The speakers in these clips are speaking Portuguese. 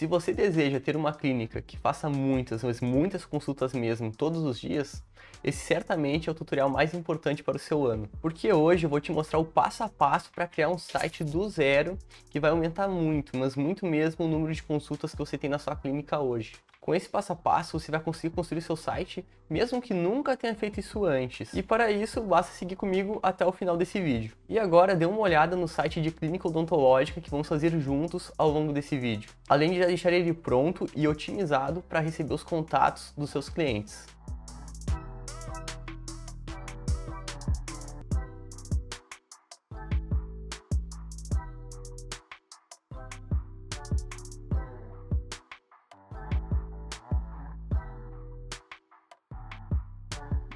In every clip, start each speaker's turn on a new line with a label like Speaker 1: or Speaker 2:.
Speaker 1: Se você deseja ter uma clínica que faça muitas, mas muitas consultas mesmo todos os dias, esse certamente é o tutorial mais importante para o seu ano, porque hoje eu vou te mostrar o passo a passo para criar um site do zero que vai aumentar muito, mas muito mesmo o número de consultas que você tem na sua clínica hoje. Com esse passo a passo, você vai conseguir construir seu site, mesmo que nunca tenha feito isso antes. E para isso, basta seguir comigo até o final desse vídeo. E agora, dê uma olhada no site de clínica odontológica que vamos fazer juntos ao longo desse vídeo. Além de já deixar ele pronto e otimizado para receber os contatos dos seus clientes.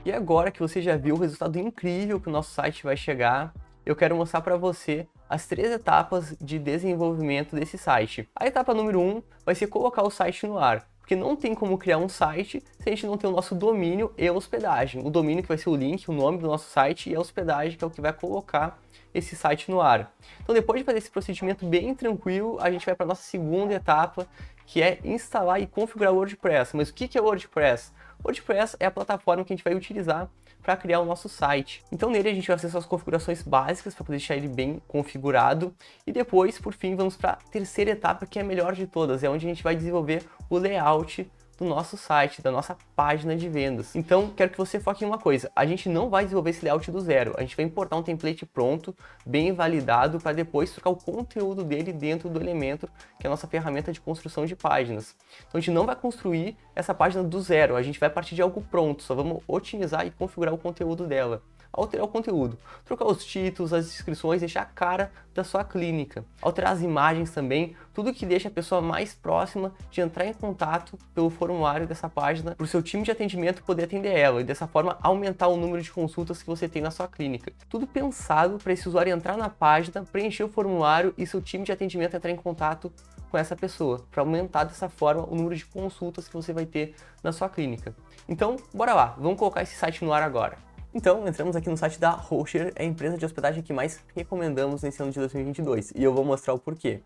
Speaker 1: E agora que você já viu o resultado incrível que o nosso site vai chegar, eu quero mostrar para você as três etapas de desenvolvimento desse site. A etapa número um vai ser colocar o site no ar. Porque não tem como criar um site se a gente não tem o nosso domínio e hospedagem. O domínio que vai ser o link, o nome do nosso site e a hospedagem que é o que vai colocar esse site no ar. Então depois de fazer esse procedimento bem tranquilo, a gente vai para a nossa segunda etapa, que é instalar e configurar o WordPress. Mas o que é o WordPress? WordPress tipo, é, é a plataforma que a gente vai utilizar para criar o nosso site. Então nele a gente vai acessar as configurações básicas para poder deixar ele bem configurado e depois, por fim, vamos para a terceira etapa que é a melhor de todas, é onde a gente vai desenvolver o layout do nosso site, da nossa página de vendas. Então, quero que você foque em uma coisa. A gente não vai desenvolver esse layout do zero. A gente vai importar um template pronto, bem validado, para depois trocar o conteúdo dele dentro do elemento, que é a nossa ferramenta de construção de páginas. Então, a gente não vai construir essa página do zero. A gente vai partir de algo pronto. Só vamos otimizar e configurar o conteúdo dela alterar o conteúdo, trocar os títulos, as inscrições, deixar a cara da sua clínica, alterar as imagens também, tudo que deixa a pessoa mais próxima de entrar em contato pelo formulário dessa página para o seu time de atendimento poder atender ela e dessa forma aumentar o número de consultas que você tem na sua clínica. Tudo pensado para esse usuário entrar na página, preencher o formulário e seu time de atendimento entrar em contato com essa pessoa, para aumentar dessa forma o número de consultas que você vai ter na sua clínica. Então, bora lá, vamos colocar esse site no ar agora. Então, entramos aqui no site da Hoster, é a empresa de hospedagem que mais recomendamos nesse ano de 2022, e eu vou mostrar o porquê.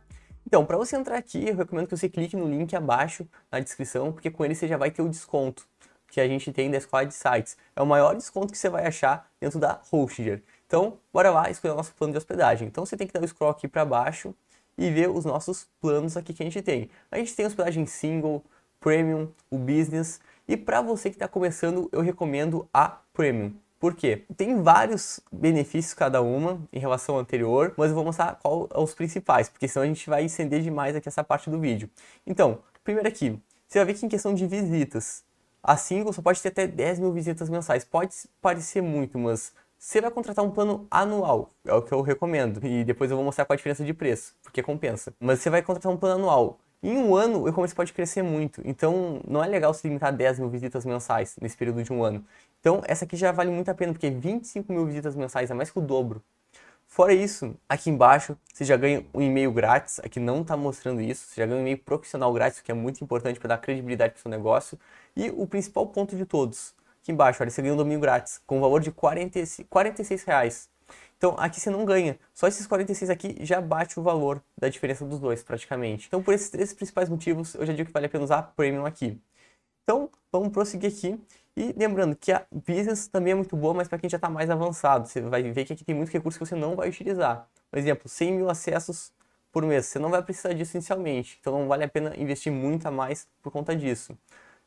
Speaker 1: Então, para você entrar aqui, eu recomendo que você clique no link abaixo na descrição, porque com ele você já vai ter o desconto que a gente tem da Squad Sites. É o maior desconto que você vai achar dentro da Hoster. Então, bora lá escolher o nosso plano de hospedagem. Então, você tem que dar o scroll aqui para baixo e ver os nossos planos aqui que a gente tem. A gente tem hospedagem single, premium, o business. E para você que está começando, eu recomendo a premium. Por quê? Tem vários benefícios cada uma em relação ao anterior, mas eu vou mostrar qual os principais, porque senão a gente vai encender demais aqui essa parte do vídeo. Então, primeiro aqui, você vai ver que em questão de visitas, a single só pode ter até 10 mil visitas mensais. Pode parecer muito, mas você vai contratar um plano anual, é o que eu recomendo. E depois eu vou mostrar qual é a diferença de preço, porque compensa. Mas você vai contratar um plano anual. Em um ano, o e-commerce pode crescer muito. Então, não é legal se limitar a 10 mil visitas mensais nesse período de um ano. Então, essa aqui já vale muito a pena, porque 25 mil visitas mensais é mais que o dobro. Fora isso, aqui embaixo você já ganha um e-mail grátis, aqui não está mostrando isso, você já ganha um e-mail profissional grátis, que é muito importante para dar credibilidade para o seu negócio. E o principal ponto de todos, aqui embaixo, olha, você ganha um domínio grátis, com o valor de 40, 46 reais. Então aqui você não ganha, só esses 46 aqui já bate o valor da diferença dos dois praticamente. Então por esses três principais motivos, eu já digo que vale a pena usar a Premium aqui. Então vamos prosseguir aqui e lembrando que a business também é muito boa, mas para quem já está mais avançado, você vai ver que aqui tem muitos recursos que você não vai utilizar. Por exemplo, 100 mil acessos por mês, você não vai precisar disso inicialmente, então não vale a pena investir muito a mais por conta disso.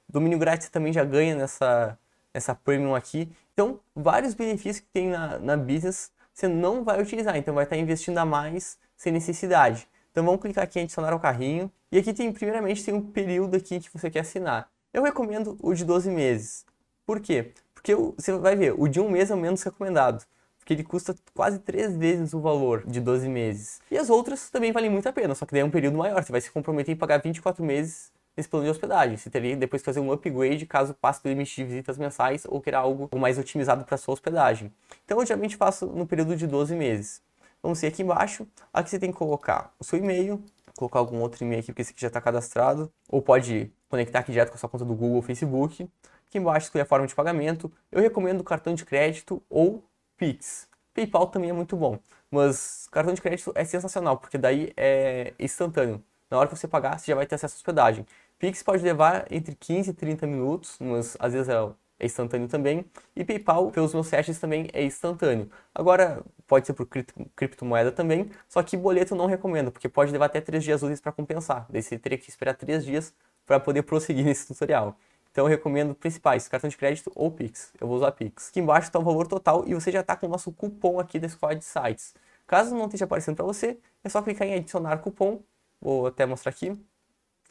Speaker 1: Domínio grátis você também já ganha nessa, nessa premium aqui. Então, vários benefícios que tem na, na business você não vai utilizar, então vai estar investindo a mais sem necessidade. Então vamos clicar aqui em adicionar ao carrinho. E aqui tem, primeiramente, tem um período aqui que você quer assinar. Eu recomendo o de 12 meses. Por quê? Porque você vai ver, o de um mês é o menos recomendado porque ele custa quase três vezes o valor de 12 meses. E as outras também valem muito a pena, só que daí é um período maior, você vai se comprometer em pagar 24 meses nesse plano de hospedagem. Você teria depois que fazer um upgrade caso passe do limite de visitas mensais ou queira algo mais otimizado para sua hospedagem. Então eu geralmente faço no período de 12 meses. Vamos ver aqui embaixo, aqui você tem que colocar o seu e-mail, colocar algum outro e-mail aqui, porque esse aqui já está cadastrado, ou pode conectar aqui direto com a sua conta do Google ou Facebook. Aqui embaixo escolhe a forma de pagamento. Eu recomendo cartão de crédito ou Pix. PayPal também é muito bom, mas cartão de crédito é sensacional, porque daí é instantâneo. Na hora que você pagar, você já vai ter acesso à hospedagem. Pix pode levar entre 15 e 30 minutos, mas às vezes é, é instantâneo também. E PayPal, pelos meus testes, também é instantâneo. Agora, pode ser por criptomoeda também, só que boleto eu não recomendo, porque pode levar até 3 dias úteis para compensar. Daí você teria que esperar 3 dias para poder prosseguir nesse tutorial. Então eu recomendo principais, cartão de crédito ou Pix. Eu vou usar Pix. Aqui embaixo está o valor total e você já está com o nosso cupom aqui da escola de sites. Caso não esteja aparecendo para você, é só clicar em adicionar cupom. Vou até mostrar aqui.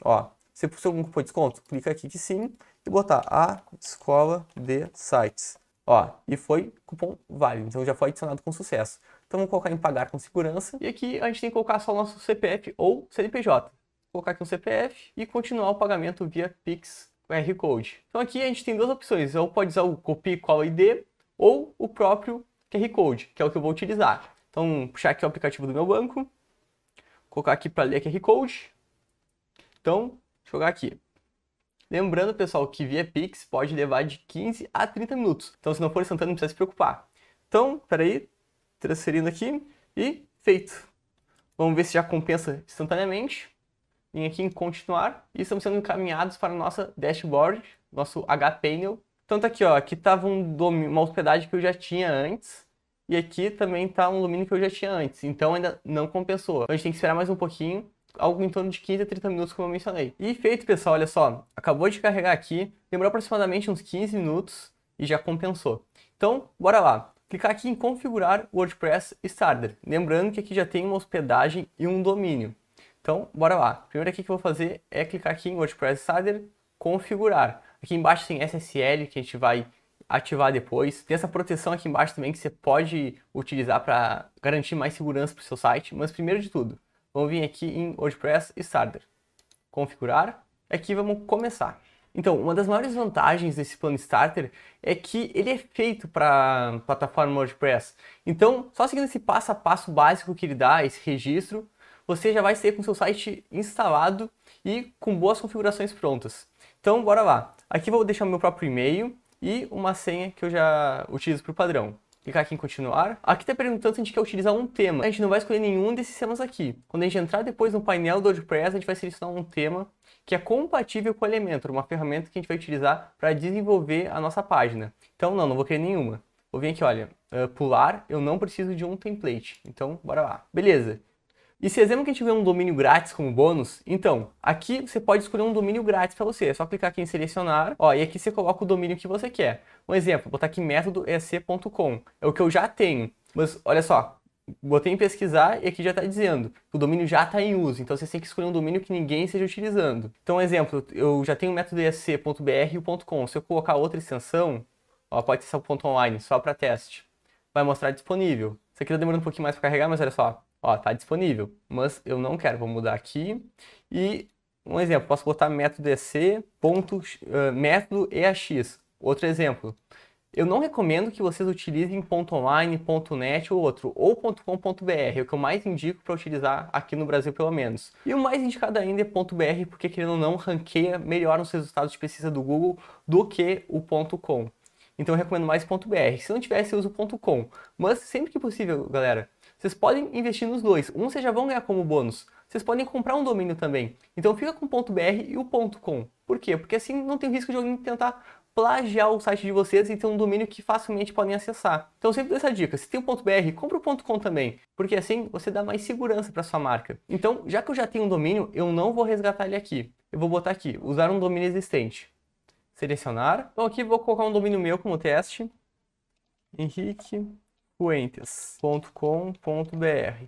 Speaker 1: Ó, você possui algum cupom de desconto? Clica aqui que sim e botar a escola de sites. Ó, e foi cupom válido, então já foi adicionado com sucesso. Então vamos colocar em pagar com segurança. E aqui a gente tem que colocar só o nosso CPF ou CNPJ. Vou colocar aqui um CPF e continuar o pagamento via Pix o QR Code. Então aqui a gente tem duas opções, ou pode usar o copy call ID ou o próprio QR Code, que é o que eu vou utilizar. Então, puxar aqui o aplicativo do meu banco, colocar aqui para ler QR Code. Então, jogar aqui. Lembrando, pessoal, que via Pix pode levar de 15 a 30 minutos. Então, se não for instantâneo, não precisa se preocupar. Então, peraí, transferindo aqui e feito. Vamos ver se já compensa instantaneamente vim aqui em continuar e estamos sendo encaminhados para a nossa dashboard, nosso HPanel. Então tá aqui, ó, aqui estava um uma hospedagem que eu já tinha antes e aqui também está um domínio que eu já tinha antes, então ainda não compensou. Então a gente tem que esperar mais um pouquinho, algo em torno de 15 a 30 minutos, como eu mencionei. E feito, pessoal, olha só, acabou de carregar aqui, demorou aproximadamente uns 15 minutos e já compensou. Então, bora lá. Clicar aqui em configurar WordPress Starter. Lembrando que aqui já tem uma hospedagem e um domínio. Então, bora lá. Primeiro aqui que eu vou fazer é clicar aqui em WordPress Insider, configurar. Aqui embaixo tem SSL que a gente vai ativar depois. Tem essa proteção aqui embaixo também que você pode utilizar para garantir mais segurança para o seu site. Mas primeiro de tudo, vamos vir aqui em WordPress Starter, configurar. Aqui vamos começar. Então, uma das maiores vantagens desse plano Starter é que ele é feito para plataforma WordPress. Então, só seguindo esse passo a passo básico que ele dá, esse registro, você já vai ser com seu site instalado e com boas configurações prontas. Então, bora lá. Aqui vou deixar meu próprio e-mail e uma senha que eu já utilizo por padrão. Clicar aqui em continuar. Aqui está perguntando se a gente quer utilizar um tema. A gente não vai escolher nenhum desses temas aqui. Quando a gente entrar depois no painel do WordPress, a gente vai selecionar um tema que é compatível com o Elementor, uma ferramenta que a gente vai utilizar para desenvolver a nossa página. Então, não, não vou querer nenhuma. Vou vir aqui, olha, uh, pular, eu não preciso de um template. Então, bora lá. Beleza. E se exemplo que a gente vê um domínio grátis como bônus, então, aqui você pode escolher um domínio grátis para você. É só clicar aqui em selecionar, ó, e aqui você coloca o domínio que você quer. Um exemplo, vou botar aqui método ec.com, é o que eu já tenho. Mas olha só, botei em pesquisar e aqui já está dizendo que o domínio já está em uso, então você tem que escolher um domínio que ninguém esteja utilizando. Então, um exemplo, eu já tenho o método ec.br e o .com. Se eu colocar outra extensão, ó, pode ser só .online, só para teste, vai mostrar disponível. Isso aqui está demorando um pouquinho mais para carregar, mas olha só, ó, tá disponível, mas eu não quero, vou mudar aqui. E um exemplo, posso botar método EC, ponto, uh, método EAX. Outro exemplo, eu não recomendo que vocês utilizem .online, .net ou outro, ou .com.br, é o que eu mais indico para utilizar aqui no Brasil pelo menos. E o mais indicado ainda é .br, porque querendo ou não, ranqueia melhor os resultados de pesquisa do Google do que o .com. Então eu recomendo mais .br. Se não tivesse, eu uso .com. Mas sempre que possível, galera, vocês podem investir nos dois. Um vocês já vão ganhar como bônus. Vocês podem comprar um domínio também. Então fica com o .br e o .com. Por quê? Porque assim não tem risco de alguém tentar plagiar o site de vocês e ter um domínio que facilmente podem acessar. Então sempre dou essa dica, se tem um .br, compra o .com também, porque assim você dá mais segurança para sua marca. Então, já que eu já tenho um domínio, eu não vou resgatar ele aqui. Eu vou botar aqui, usar um domínio existente. Selecionar. Então aqui vou colocar um domínio meu como teste. Henrique coentias.com.br.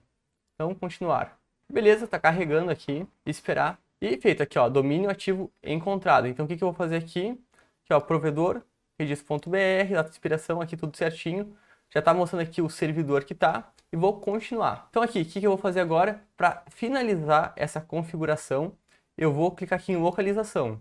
Speaker 1: Então, continuar. Beleza, tá carregando aqui, esperar. E feito aqui, ó, domínio ativo encontrado. Então, o que, que eu vou fazer aqui? Aqui, ó, provedor, registro.br, data de expiração, aqui tudo certinho. Já está mostrando aqui o servidor que está e vou continuar. Então aqui, o que, que eu vou fazer agora? Para finalizar essa configuração, eu vou clicar aqui em localização.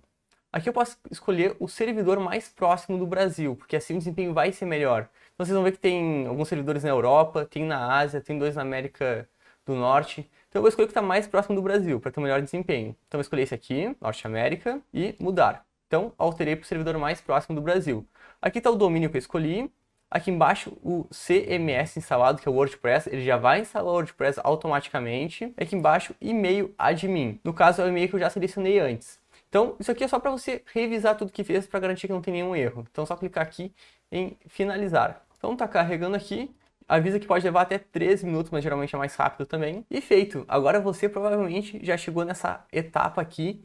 Speaker 1: Aqui eu posso escolher o servidor mais próximo do Brasil, porque assim o desempenho vai ser melhor. Então vocês vão ver que tem alguns servidores na Europa, tem na Ásia, tem dois na América do Norte. Então eu vou escolher o que está mais próximo do Brasil, para ter um melhor desempenho. Então eu vou escolher esse aqui, Norte América, e mudar. Então alterei para o servidor mais próximo do Brasil. Aqui está o domínio que eu escolhi. Aqui embaixo o CMS instalado, que é o WordPress, ele já vai instalar o WordPress automaticamente. Aqui embaixo, e-mail admin. No caso, é o e-mail que eu já selecionei antes. Então, isso aqui é só para você revisar tudo que fez para garantir que não tem nenhum erro. Então, é só clicar aqui em finalizar. Então, tá carregando aqui. Avisa que pode levar até 3 minutos, mas geralmente é mais rápido também. E feito! Agora você provavelmente já chegou nessa etapa aqui,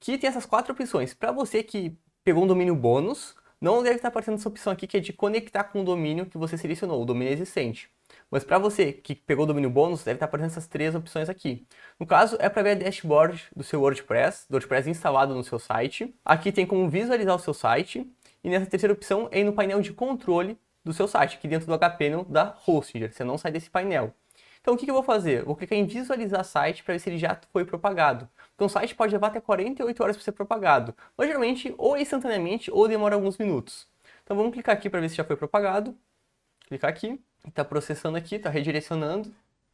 Speaker 1: que tem essas quatro opções. Para você que pegou um domínio bônus, não deve estar aparecendo essa opção aqui, que é de conectar com o domínio que você selecionou, o domínio existente. Mas para você que pegou o domínio bônus, deve estar tá aparecendo essas três opções aqui. No caso, é para ver a dashboard do seu WordPress, do WordPress instalado no seu site. Aqui tem como visualizar o seu site. E nessa terceira opção é ir no painel de controle do seu site, aqui dentro do HP da Hostinger. Você não sai desse painel. Então o que, eu vou fazer? Vou clicar em visualizar site para ver se ele já foi propagado. Então o site pode levar até 48 horas para ser propagado, mas geralmente ou é instantaneamente ou demora alguns minutos. Então vamos clicar aqui para ver se já foi propagado. Clicar aqui está processando aqui, está redirecionando.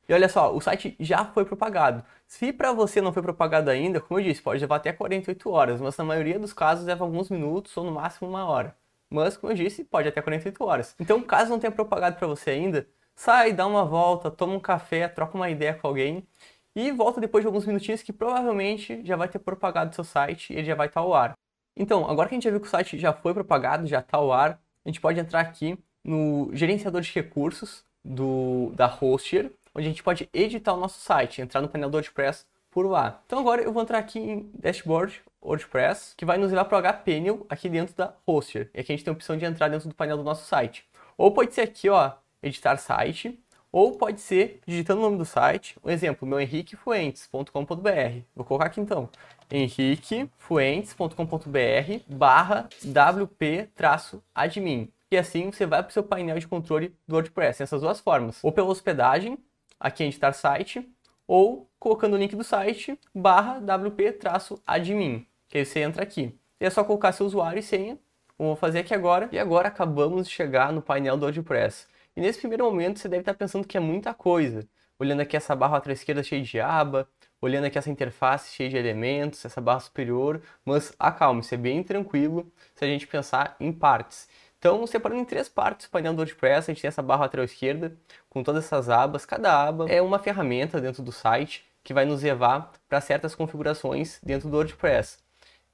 Speaker 1: E olha só, o site já foi propagado. Se para você não foi propagado ainda, como eu disse, pode levar até 48 horas, mas na maioria dos casos leva alguns minutos ou no máximo uma hora. Mas, como eu disse, pode até 48 horas. Então, caso não tenha propagado para você ainda, sai, dá uma volta, toma um café, troca uma ideia com alguém e volta depois de alguns minutinhos que provavelmente já vai ter propagado seu site e ele já vai estar ao ar. Então, agora que a gente já viu que o site já foi propagado, já está ao ar, a gente pode entrar aqui no gerenciador de recursos do, da Hostier, onde a gente pode editar o nosso site, entrar no painel do WordPress por lá. Então agora eu vou entrar aqui em Dashboard WordPress, que vai nos levar para o HPanel aqui dentro da Hostier. E aqui a gente tem a opção de entrar dentro do painel do nosso site. Ou pode ser aqui, ó, editar site, ou pode ser digitando o nome do site. Um exemplo, meu henriquefuentes.com.br. Vou colocar aqui então, henriquefuentes.com.br barra wp-admin e assim você vai para o seu painel de controle do WordPress. Tem essas duas formas, ou pela hospedagem, aqui em editar tá site, ou colocando o link do site barra wp-admin, que aí você entra aqui. E é só colocar seu usuário e senha, como eu vou fazer aqui agora. E agora acabamos de chegar no painel do WordPress. E nesse primeiro momento você deve estar pensando que é muita coisa, olhando aqui essa barra à esquerda cheia de aba, olhando aqui essa interface cheia de elementos, essa barra superior, mas acalme-se, é bem tranquilo se a gente pensar em partes. Então, separando em três partes o painel do WordPress, a gente tem essa barra lateral esquerda, com todas essas abas. Cada aba é uma ferramenta dentro do site que vai nos levar para certas configurações dentro do WordPress.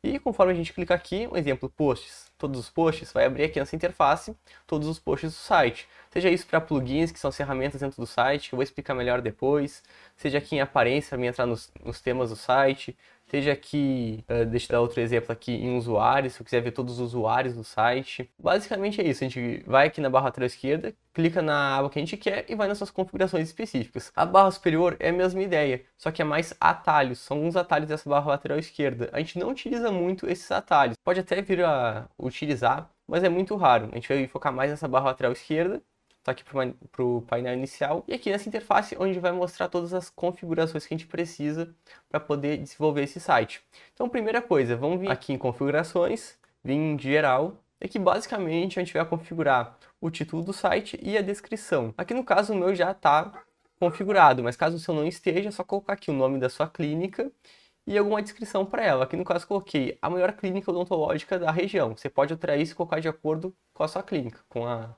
Speaker 1: E conforme a gente clica aqui, um exemplo, posts, todos os posts, vai abrir aqui nessa interface todos os posts do site. Seja isso para plugins, que são as ferramentas dentro do site, que eu vou explicar melhor depois, seja aqui em aparência, para mim entrar nos, nos temas do site, Seja aqui, uh, deixa eu dar outro exemplo aqui em usuários, se eu quiser ver todos os usuários do site. Basicamente é isso, a gente vai aqui na barra lateral esquerda, clica na aba que a gente quer e vai nas suas configurações específicas. A barra superior é a mesma ideia, só que é mais atalhos, são alguns atalhos dessa barra lateral esquerda. A gente não utiliza muito esses atalhos, pode até vir a utilizar, mas é muito raro. A gente vai focar mais nessa barra lateral esquerda Tá aqui para o painel inicial e aqui nessa interface onde vai mostrar todas as configurações que a gente precisa para poder desenvolver esse site. Então, primeira coisa, vamos vir aqui em configurações, vir em geral é que basicamente a gente vai configurar o título do site e a descrição. Aqui no caso o meu já está configurado, mas caso o seu não esteja, é só colocar aqui o nome da sua clínica e alguma descrição para ela. Aqui no caso coloquei a maior clínica odontológica da região. Você pode alterar isso e colocar de acordo com a sua clínica, com a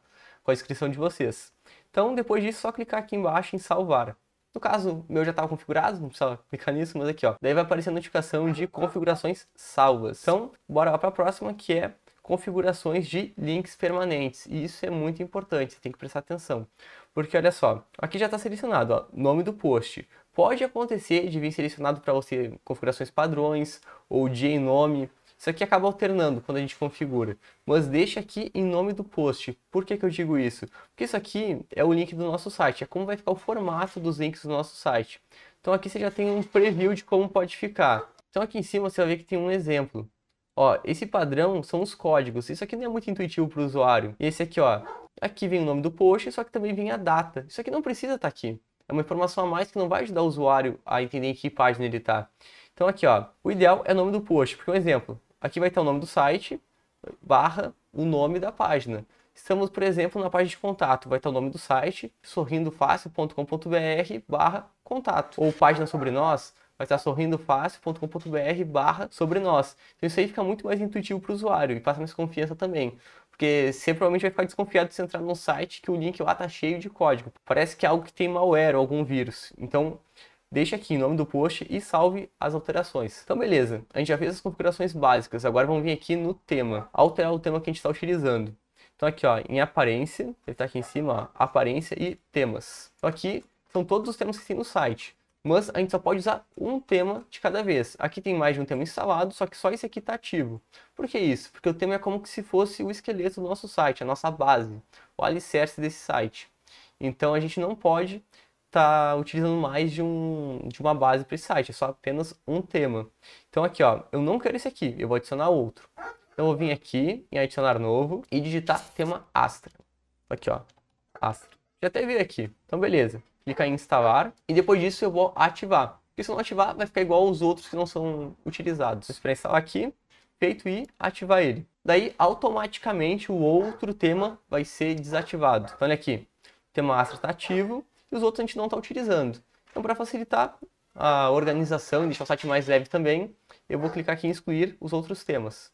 Speaker 1: com a inscrição de vocês. Então, depois disso, é só clicar aqui embaixo em salvar. No caso, meu já estava configurado, não precisa clicar nisso, mas aqui, ó. Daí vai aparecer a notificação de configurações salvas. Então, bora lá para a próxima, que é configurações de links permanentes. E isso é muito importante, você tem que prestar atenção. Porque olha só, aqui já está selecionado, ó, nome do post. Pode acontecer de vir selecionado para você configurações padrões ou dia e nome. Isso aqui acaba alternando quando a gente configura, mas deixa aqui em nome do post. Por que, que eu digo isso? Porque isso aqui é o link do nosso site, é como vai ficar o formato dos links do nosso site. Então aqui você já tem um preview de como pode ficar. Então aqui em cima você vai ver que tem um exemplo. Ó, esse padrão são os códigos. Isso aqui não é muito intuitivo para o usuário. E esse aqui, ó, aqui vem o nome do post, só que também vem a data. Isso aqui não precisa estar tá aqui. É uma informação a mais que não vai ajudar o usuário a entender em que página ele está. Então aqui, ó, o ideal é o nome do post. Porque um exemplo, aqui vai ter o nome do site, barra o nome da página. Estamos, por exemplo, na página de contato, vai ter o nome do site, sorrindofácil.com.br barra contato. Ou página sobre nós, vai estar sorrindofácil.com.br barra sobre nós. Então isso aí fica muito mais intuitivo para o usuário e passa mais confiança também. Porque você provavelmente vai ficar desconfiado de entrar num site que o link lá está cheio de código. Parece que é algo que tem malware ou algum vírus. Então, deixe aqui o nome do post e salve as alterações. Então beleza, a gente já fez as configurações básicas, agora vamos vir aqui no tema, alterar o tema que a gente está utilizando. Então aqui ó, em aparência, ele está aqui em cima, ó, aparência e temas. Então aqui são todos os temas que tem no site mas a gente só pode usar um tema de cada vez. Aqui tem mais de um tema instalado, só que só esse aqui está ativo. Por que isso? Porque o tema é como se fosse o esqueleto do nosso site, a nossa base, o alicerce desse site. Então a gente não pode tá utilizando mais de, um, de uma base para esse site, é só apenas um tema. Então aqui, ó, eu não quero esse aqui, eu vou adicionar outro. Então eu vou vir aqui em adicionar novo e digitar tema Astra. Aqui, ó, Astra. Já até vir aqui, então beleza. Clicar em instalar e depois disso eu vou ativar. Porque se não ativar, vai ficar igual aos outros que não são utilizados. Vou instalar aqui, feito e ativar ele. Daí, automaticamente, o outro tema vai ser desativado. Então, olha aqui, o tema Astra está ativo, e os outros a gente não está utilizando. Então, para facilitar a organização e deixar o site mais leve também, eu vou clicar aqui em excluir os outros temas.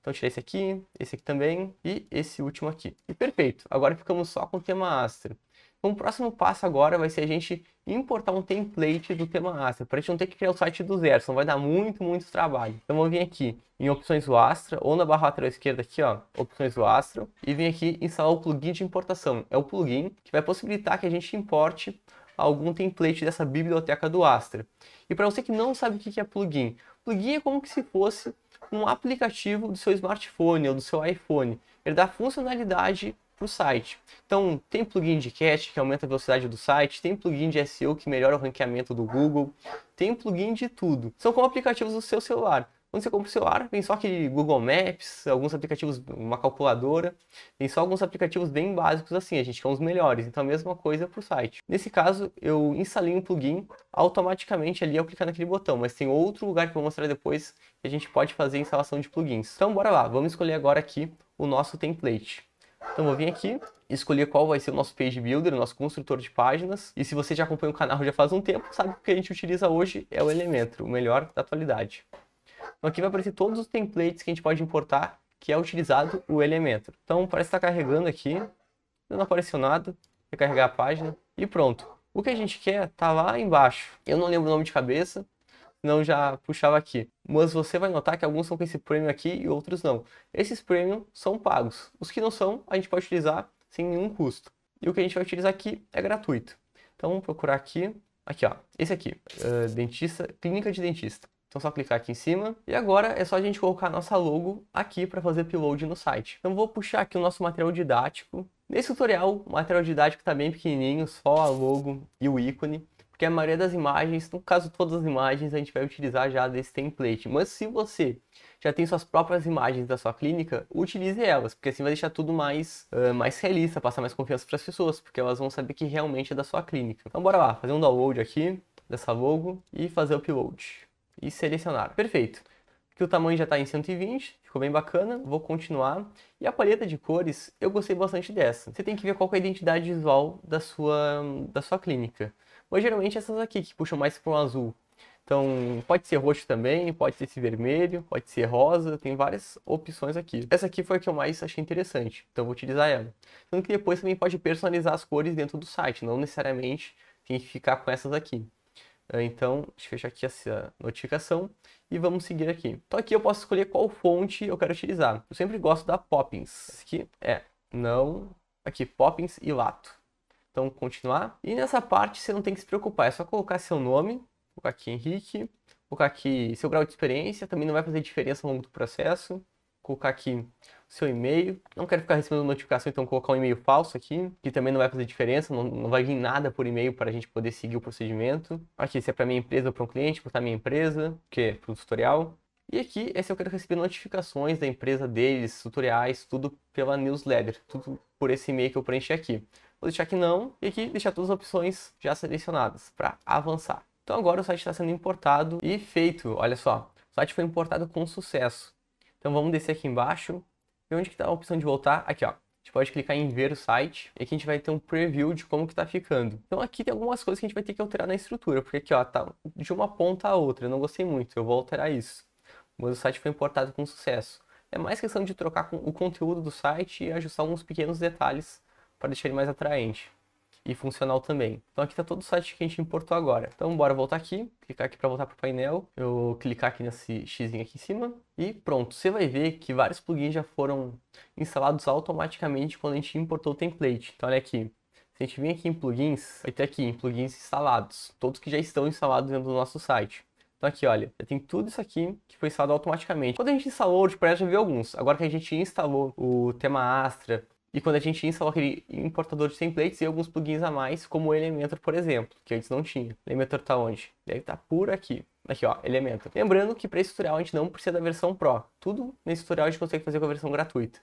Speaker 1: Então, tirei esse aqui, esse aqui também e esse último aqui. E perfeito, agora ficamos só com o tema Astro. Então, o próximo passo agora vai ser a gente importar um template do tema Astra, para a gente não ter que criar o site do zero, senão vai dar muito, muito trabalho. Então, vamos vir aqui em opções do Astra, ou na barra lateral esquerda aqui, ó, opções do Astra, e vem aqui instalar o plugin de importação. É o plugin que vai possibilitar que a gente importe algum template dessa biblioteca do Astra. E para você que não sabe o que é plugin, plugin é como se fosse um aplicativo do seu smartphone ou do seu iPhone. Ele dá funcionalidade para o site. Então, tem plugin de cache que aumenta a velocidade do site, tem plugin de SEO que melhora o ranqueamento do Google, tem plugin de tudo. São como aplicativos do seu celular. Quando você compra o celular, vem só aquele Google Maps, alguns aplicativos, uma calculadora, vem só alguns aplicativos bem básicos assim, a gente quer os melhores. Então a mesma coisa para o site. Nesse caso, eu instalei um plugin automaticamente ali ao clicar naquele botão, mas tem outro lugar que eu vou mostrar depois que a gente pode fazer a instalação de plugins. Então bora lá, vamos escolher agora aqui o nosso template. Então vou vir aqui, escolher qual vai ser o nosso page builder, o nosso construtor de páginas. E se você já acompanha o canal já faz um tempo, sabe que o que a gente utiliza hoje é o Elementor, o melhor da atualidade. Então aqui vai aparecer todos os templates que a gente pode importar, que é utilizado o Elementor. Então parece estar está carregando aqui, não apareceu nada, recarregar a página e pronto. O que a gente quer está lá embaixo. Eu não lembro o nome de cabeça, senão já puxava aqui. Mas você vai notar que alguns são com esse prêmio aqui e outros não. Esses prêmios são pagos. Os que não são, a gente pode utilizar sem nenhum custo. E o que a gente vai utilizar aqui é gratuito. Então vamos procurar aqui, aqui ó, esse aqui, uh, dentista, clínica de dentista. Então só clicar aqui em cima. E agora é só a gente colocar a nossa logo aqui para fazer upload no site. Então vou puxar aqui o nosso material didático. Nesse tutorial, o material didático está bem pequenininho, só a logo e o ícone porque a maioria das imagens, no caso todas as imagens, a gente vai utilizar já desse template. Mas se você já tem suas próprias imagens da sua clínica, utilize elas, porque assim vai deixar tudo mais, uh, mais realista, passar mais confiança para as pessoas, porque elas vão saber que realmente é da sua clínica. Então bora lá, fazer um download aqui dessa logo e fazer o upload. E selecionar. Perfeito. Aqui o tamanho já está em 120, ficou bem bacana, vou continuar. E a paleta de cores, eu gostei bastante dessa. Você tem que ver qual é a identidade visual da sua, da sua clínica mas geralmente essas aqui que puxam mais para um azul. Então, pode ser roxo também, pode ser esse vermelho, pode ser rosa, tem várias opções aqui. Essa aqui foi a que eu mais achei interessante, então vou utilizar ela. Sendo que depois também pode personalizar as cores dentro do site, não necessariamente tem que ficar com essas aqui. Ah, então, deixa eu fechar aqui essa notificação e vamos seguir aqui. Então aqui eu posso escolher qual fonte eu quero utilizar. Eu sempre gosto da Poppins, que é, não, aqui, Poppins e Lato. Então, continuar. E nessa parte você não tem que se preocupar, é só colocar seu nome, colocar aqui Henrique, colocar aqui seu grau de experiência, também não vai fazer diferença ao longo do processo. Colocar aqui seu e-mail. Não quero ficar recebendo notificação, então colocar um e-mail falso aqui, que também não vai fazer diferença, não, não vai vir nada por e-mail para a gente poder seguir o procedimento. Aqui, se é para minha empresa ou para um cliente, botar minha empresa, que é para o tutorial. E aqui é se eu quero receber notificações da empresa deles, tutoriais, tudo pela newsletter, tudo por esse e-mail que eu preenchi aqui. Vou deixar que não e aqui deixar todas as opções já selecionadas para avançar. Então agora o site está sendo importado e feito. Olha só, o site foi importado com sucesso. Então vamos descer aqui embaixo. E onde que está a opção de voltar? Aqui, ó. A gente pode clicar em ver o site e aqui a gente vai ter um preview de como que está ficando. Então aqui tem algumas coisas que a gente vai ter que alterar na estrutura, porque aqui ó, tá de uma ponta a outra, eu não gostei muito, eu vou alterar isso. Mas o site foi importado com sucesso. É mais questão de trocar o conteúdo do site e ajustar alguns pequenos detalhes para deixar ele mais atraente e funcional também. Então aqui está todo o site que a gente importou agora. Então bora voltar aqui, clicar aqui para voltar para o painel, eu clicar aqui nesse x aqui em cima e pronto. Você vai ver que vários plugins já foram instalados automaticamente quando a gente importou o template. Então olha aqui, se a gente vir aqui em plugins, vai ter aqui em plugins instalados, todos que já estão instalados dentro do nosso site. Então aqui, olha, já tem tudo isso aqui que foi instalado automaticamente. Quando a gente instalou o WordPress, já viu alguns. Agora que a gente instalou o tema Astra, e quando a gente instala aquele importador de templates e alguns plugins a mais, como o Elementor, por exemplo, que antes não tinha. Elementor está onde? Deve estar tá por aqui. Aqui, ó, Elementor. Lembrando que para esse tutorial a gente não precisa da versão Pro. Tudo nesse tutorial a gente consegue fazer com a versão gratuita.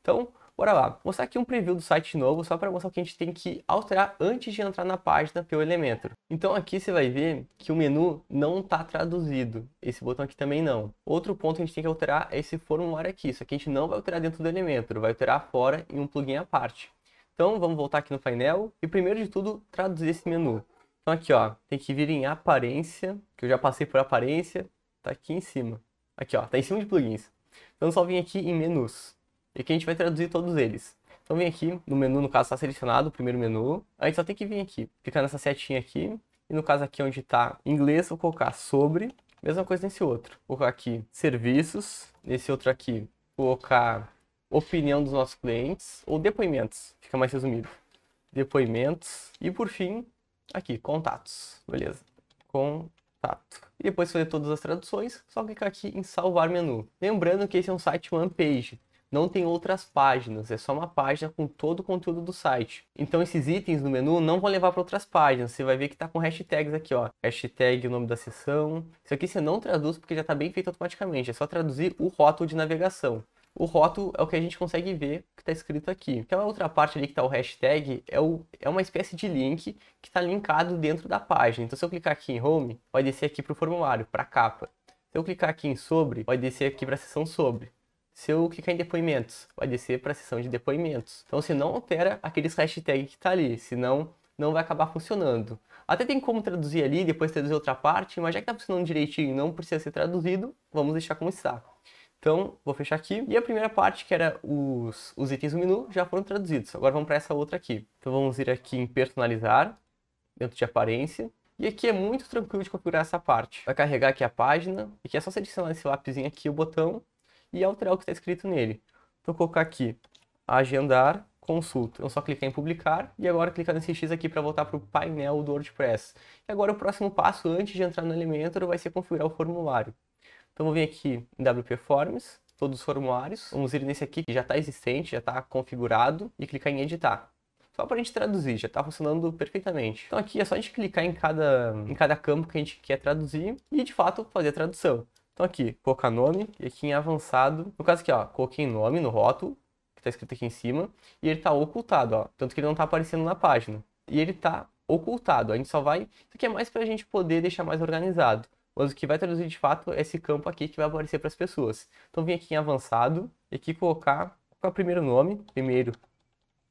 Speaker 1: Então, Bora lá, vou mostrar aqui um preview do site novo só para mostrar o que a gente tem que alterar antes de entrar na página pelo Elementor. Então aqui você vai ver que o menu não está traduzido, esse botão aqui também não. Outro ponto que a gente tem que alterar é esse formulário aqui, isso aqui a gente não vai alterar dentro do Elementor, vai alterar fora em um plugin à parte. Então vamos voltar aqui no painel e primeiro de tudo traduzir esse menu. Então aqui ó, tem que vir em aparência, que eu já passei por aparência, tá aqui em cima. Aqui ó, tá em cima de plugins. Então só vim aqui em menus e aqui a gente vai traduzir todos eles. Então vem aqui no menu, no caso está selecionado o primeiro menu, a gente só tem que vir aqui, clicar nessa setinha aqui, e no caso aqui onde está inglês, vou colocar sobre, mesma coisa nesse outro. Vou colocar aqui serviços, nesse outro aqui, colocar opinião dos nossos clientes, ou depoimentos, fica mais resumido. Depoimentos, e por fim, aqui, contatos, beleza. Contato. E depois fazer todas as traduções, só clicar aqui em salvar menu. Lembrando que esse é um site one page, não tem outras páginas, é só uma página com todo o conteúdo do site. Então esses itens no menu não vão levar para outras páginas, você vai ver que está com hashtags aqui, ó, hashtag, o nome da sessão. Isso aqui você não traduz porque já está bem feito automaticamente, é só traduzir o rótulo de navegação. O rótulo é o que a gente consegue ver que está escrito aqui. Aquela então, outra parte ali que está o hashtag é, o, é uma espécie de link que está linkado dentro da página. Então se eu clicar aqui em Home, vai descer aqui para o formulário, para a capa. Se eu clicar aqui em Sobre, vai descer aqui para a seção Sobre seu clicar é em depoimentos, vai descer para a seção de depoimentos. Então, se não altera aqueles hashtags que está ali, senão não vai acabar funcionando. Até tem como traduzir ali, depois traduzir outra parte, mas já que está funcionando direitinho e não precisa ser traduzido, vamos deixar como está. Então, vou fechar aqui. E a primeira parte, que era os, os itens do menu, já foram traduzidos. Agora vamos para essa outra aqui. Então vamos ir aqui em personalizar, dentro de aparência. E aqui é muito tranquilo de configurar essa parte. Vai carregar aqui a página. E aqui é só selecionar esse lápisinho aqui, o botão, e alterar é o que está escrito nele. Então, vou colocar aqui, agendar, consulta. Então só clicar em publicar e agora clicar nesse X aqui para voltar para o painel do WordPress. E agora o próximo passo antes de entrar no Elementor vai ser configurar o formulário. Então vou vir aqui em WP Forms, todos os formulários. Vamos ir nesse aqui que já está existente, já está configurado e clicar em editar só para a gente traduzir, já está funcionando perfeitamente. Então aqui é só a gente clicar em cada, em cada campo que a gente quer traduzir e de fato fazer a tradução. Então aqui, colocar nome, e aqui em avançado, no caso aqui, ó, coloquei nome no rótulo, que está escrito aqui em cima, e ele está ocultado, ó, tanto que ele não está aparecendo na página. E ele está ocultado, a gente só vai... Isso aqui é mais para a gente poder deixar mais organizado, mas o que vai traduzir de fato é esse campo aqui que vai aparecer para as pessoas. Então vim aqui em avançado, e aqui colocar, o primeiro nome, primeiro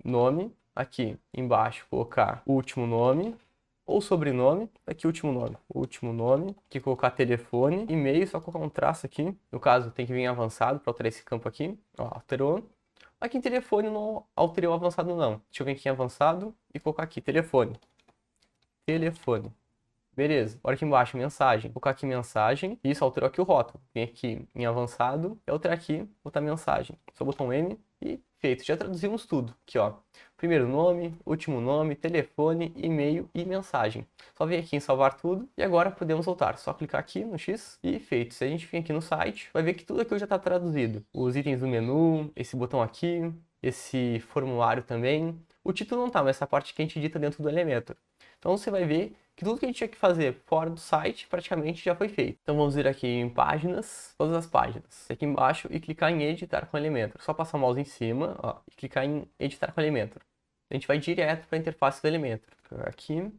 Speaker 1: nome, aqui embaixo colocar último nome, ou sobrenome, aqui é último nome, último nome, que colocar telefone, e-mail, só colocar um traço aqui, no caso tem que vir avançado para alterar esse campo aqui, ó, alterou. Aqui em telefone não alterou avançado não, deixa eu vir aqui em avançado e colocar aqui telefone, telefone. Beleza, olha aqui embaixo, mensagem. Vou colocar aqui mensagem. Isso, alterou aqui o rótulo. Vem aqui em avançado. E é alterar aqui, botar mensagem. Só botar um M e Feito, já traduzimos tudo aqui, ó. Primeiro nome, último nome, telefone, e-mail e mensagem. Só vem aqui em salvar tudo e agora podemos voltar. Só clicar aqui no X e feito. Se a gente vir aqui no site, vai ver que tudo aqui já está traduzido. Os itens do menu, esse botão aqui, esse formulário também. O título não está mas essa parte que a gente edita dentro do Elementor. Então você vai ver que tudo que a gente tinha que fazer fora do site praticamente já foi feito. Então vamos ir aqui em páginas, todas as páginas, aqui embaixo e clicar em editar com Elementor. Só passar o mouse em cima ó, e clicar em editar com Elementor. A gente vai direto para a interface do Elementor. Aqui,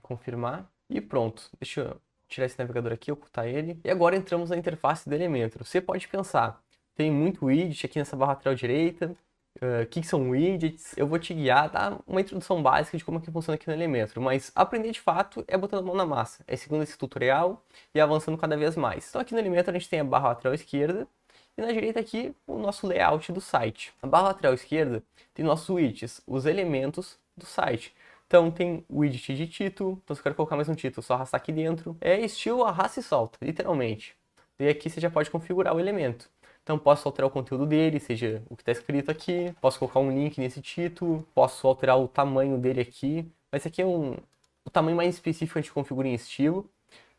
Speaker 1: confirmar e pronto. Deixa eu tirar esse navegador aqui, ocultar ele. E agora entramos na interface do Elementor. Você pode pensar, tem muito widget aqui nessa barra lateral direita, ah, o que, que, são widgets, eu vou te guiar, dar tá? uma introdução básica de como é que funciona aqui no Elementor, mas aprender de fato é botando a mão na massa, é seguindo esse tutorial e avançando cada vez mais. Então aqui no Elementor a gente tem a barra lateral esquerda e na direita aqui o nosso layout do site. A barra lateral esquerda tem nossos widgets, os elementos do site. Então tem widget de título, então se eu quero colocar mais um título, só arrastar aqui dentro. É estilo arrasta e solta, literalmente. E aqui você já pode configurar o elemento. Então posso alterar o conteúdo dele, seja o que está escrito aqui, posso colocar um link nesse título, posso alterar o tamanho dele aqui. Mas aqui é um, o tamanho mais específico a gente configura em estilo.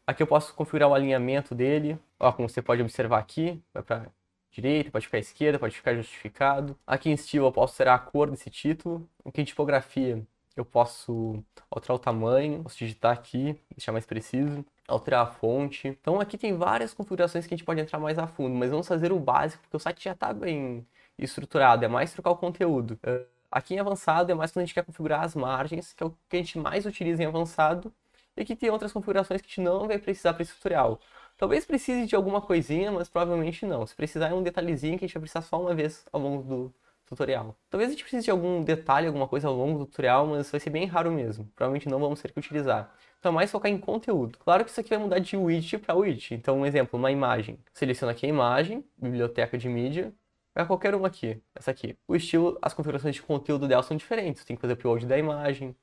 Speaker 1: Aqui eu posso configurar o alinhamento dele, ó, como você pode observar aqui, vai para direita, pode ficar à esquerda, pode ficar justificado. Aqui em estilo eu posso alterar a cor desse título. Aqui em tipografia eu posso alterar o tamanho, posso digitar aqui, deixar mais preciso alterar a fonte. Então aqui tem várias configurações que a gente pode entrar mais a fundo, mas vamos fazer o básico, porque o site já está bem estruturado, é mais trocar o conteúdo. Ah, aqui em avançado é mais quando a gente quer configurar as margens, que é o que a gente mais utiliza em avançado, e que tem outras configurações que a gente não vai precisar para esse tutorial. Talvez precise de alguma coisinha, mas provavelmente não. Se precisar é um detalhezinho que a gente vai precisar só uma vez ao longo do, tutorial. Talvez a gente precise de algum detalhe, alguma coisa ao longo do tutorial, mas vai ser bem raro mesmo. Provavelmente não vamos ter que utilizar. Então é mais focar em conteúdo. Claro que isso aqui vai mudar de widget para widget. Então, um exemplo, uma imagem. Seleciona aqui a imagem, biblioteca de mídia, é qualquer uma aqui, essa aqui. O estilo, as configurações de conteúdo dela são diferentes. Tem que fazer upload da imagem,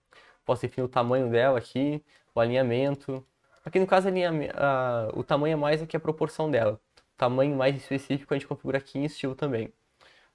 Speaker 1: posso definir o tamanho dela aqui, o alinhamento. Aqui no caso, a linha, a, o tamanho é mais aqui a proporção dela. O tamanho mais específico a gente configura aqui em estilo também.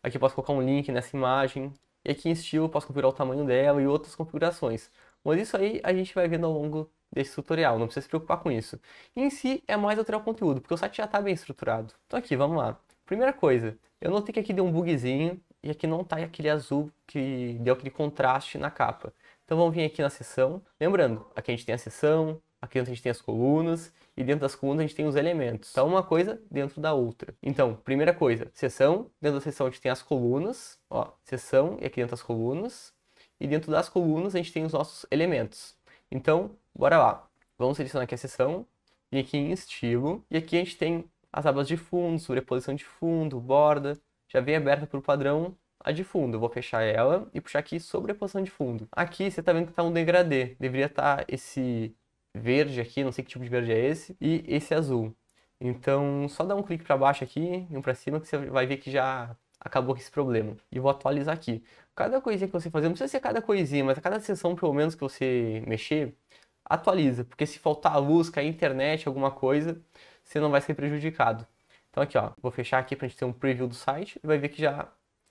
Speaker 1: Aqui eu posso colocar um link nessa imagem. E aqui em estilo eu posso configurar o tamanho dela e outras configurações. Mas isso aí a gente vai vendo ao longo desse tutorial, não precisa se preocupar com isso. E em si é mais alterar o conteúdo, porque o site já está bem estruturado. Então aqui, vamos lá. Primeira coisa, eu notei que aqui deu um bugzinho e aqui não está aquele azul que deu aquele contraste na capa. Então vamos vir aqui na seção. Lembrando, aqui a gente tem a seção, aqui a gente tem as colunas e dentro das colunas a gente tem os elementos. Então, uma coisa dentro da outra. Então, primeira coisa, seção. Dentro da seção a gente tem as colunas, ó, seção e aqui dentro das colunas. E dentro das colunas a gente tem os nossos elementos. Então, bora lá. Vamos selecionar aqui a seção, vir aqui em estilo, e aqui a gente tem as abas de fundo, sobreposição de fundo, borda, já vem aberta por padrão a de fundo. Eu vou fechar ela e puxar aqui sobreposição de fundo. Aqui você está vendo que está um degradê. Deveria estar tá esse verde aqui, não sei que tipo de verde é esse, e esse azul. Então, só dá um clique para baixo aqui e um para cima que você vai ver que já acabou com esse problema. E vou atualizar aqui. Cada coisinha que você fazer, não precisa ser cada coisinha, mas a cada sessão pelo menos que você mexer, atualiza, porque se faltar a luz, cair a internet, alguma coisa, você não vai ser prejudicado. Então aqui, ó, vou fechar aqui para a gente ter um preview do site e vai ver que já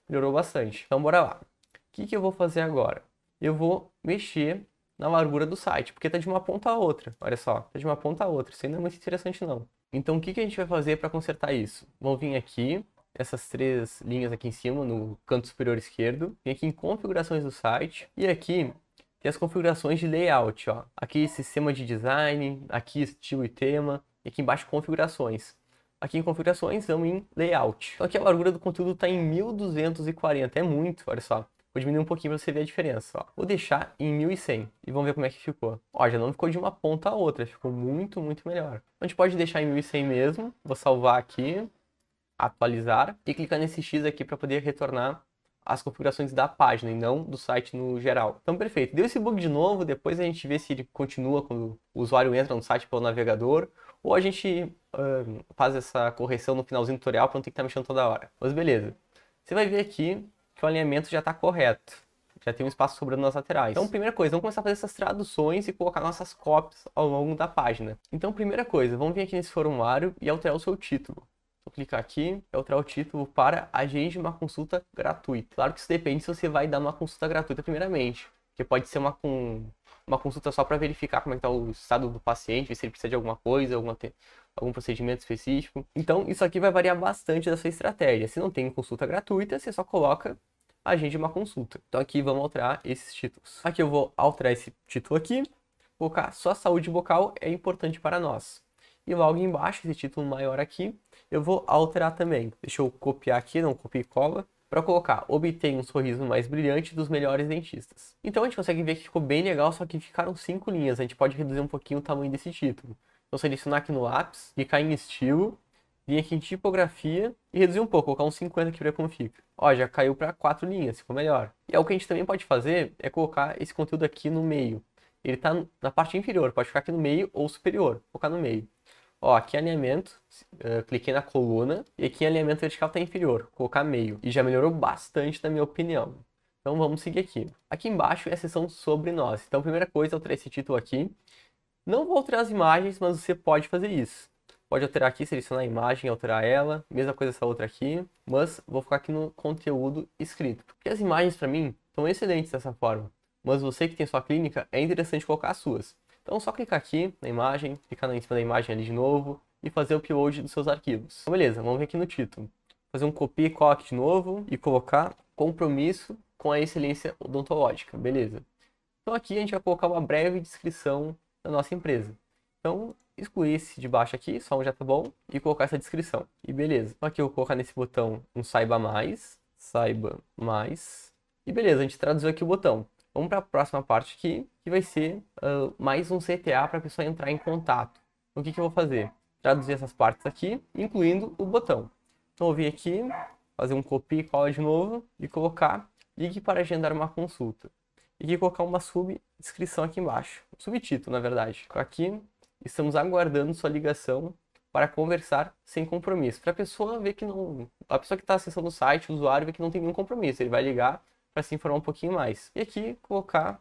Speaker 1: melhorou bastante. Então bora lá. O que, que eu vou fazer agora? Eu vou mexer na largura do site, porque tá de uma ponta a outra. Olha só, tá de uma ponta a outra. Isso ainda não é muito interessante não. Então o que, que a gente vai fazer para consertar isso? Vão vir aqui, essas três linhas aqui em cima, no canto superior esquerdo. Vem aqui em configurações do site. E aqui tem as configurações de layout, ó. Aqui sistema de design, aqui estilo e tema. E aqui embaixo configurações. Aqui em configurações, vamos em layout. Então aqui a largura do conteúdo está em 1240, é muito, olha só. Vou diminuir um pouquinho para você ver a diferença. Ó. Vou deixar em 1100 e vamos ver como é que ficou. Ó, já não ficou de uma ponta a outra, ficou muito, muito melhor. A gente pode deixar em 1100 mesmo, vou salvar aqui, atualizar e clicar nesse X aqui para poder retornar as configurações da página e não do site no geral. Então, perfeito. Deu esse bug de novo, depois a gente vê se ele continua quando o usuário entra no site pelo navegador ou a gente uh, faz essa correção no finalzinho do tutorial para não ter que estar tá mexendo toda hora. Mas beleza. Você vai ver aqui que o alinhamento já está correto. Já tem um espaço sobrando nas laterais. Então, primeira coisa, vamos começar a fazer essas traduções e colocar nossas copies ao longo da página. Então, primeira coisa, vamos vir aqui nesse formulário e alterar o seu título. Vou clicar aqui, alterar o título para agende uma consulta gratuita. Claro que isso depende se você vai dar uma consulta gratuita primeiramente. Porque pode ser uma, com, uma consulta só para verificar como é está o estado do paciente, se ele precisa de alguma coisa, alguma te... algum procedimento específico. Então, isso aqui vai variar bastante da sua estratégia. Se não tem consulta gratuita, você só coloca agende uma consulta. Então aqui vamos alterar esses títulos. Aqui eu vou alterar esse título aqui, colocar sua saúde bucal é importante para nós. E logo embaixo, esse título maior aqui, eu vou alterar também. Deixa eu copiar aqui, não copia e cola para colocar obtém um sorriso mais brilhante dos melhores dentistas. Então a gente consegue ver que ficou bem legal, só que ficaram cinco linhas. A gente pode reduzir um pouquinho o tamanho desse título. Vou então, selecionar aqui no lápis, clicar em estilo Vim aqui em tipografia e reduzir um pouco, colocar uns 50 aqui para ver como fica. Ó, já caiu para quatro linhas, ficou melhor. E algo é que a gente também pode fazer é colocar esse conteúdo aqui no meio. Ele está na parte inferior, pode ficar aqui no meio ou superior, colocar no meio. Ó, aqui é alinhamento, uh, cliquei na coluna, e aqui em é alinhamento vertical está inferior, colocar meio. E já melhorou bastante na minha opinião. Então vamos seguir aqui. Aqui embaixo é a seção sobre nós. Então a primeira coisa é alterar esse título aqui. Não vou alterar as imagens, mas você pode fazer isso. Pode alterar aqui, selecionar a imagem, alterar ela. Mesma coisa essa outra aqui. Mas vou ficar aqui no conteúdo escrito. Porque as imagens, para mim, são excelentes dessa forma. Mas você que tem sua clínica, é interessante colocar as suas. Então, só clicar aqui na imagem, clicar em cima da imagem ali de novo e fazer o upload dos seus arquivos. Então, beleza, vamos ver aqui no título. Fazer um copy e cola de novo e colocar compromisso com a excelência odontológica, beleza? Então aqui a gente vai colocar uma breve descrição da nossa empresa. Então, excluir esse de baixo aqui, só um já tá bom, e colocar essa descrição. E beleza. Então, aqui eu vou colocar nesse botão um saiba mais, saiba mais. E beleza, a gente traduziu aqui o botão. Vamos para a próxima parte aqui, que vai ser uh, mais um CTA para a pessoa entrar em contato. Então, o que, que eu vou fazer? Traduzir essas partes aqui, incluindo o botão. Então eu vim aqui, fazer um copy e cola de novo, e colocar ligue para agendar uma consulta. E aqui colocar uma subdescrição aqui embaixo, um subtítulo na verdade. Aqui Estamos aguardando sua ligação para conversar sem compromisso. Para a pessoa ver que não. A pessoa que está acessando o site, o usuário, vê que não tem nenhum compromisso. Ele vai ligar para se informar um pouquinho mais. E aqui, colocar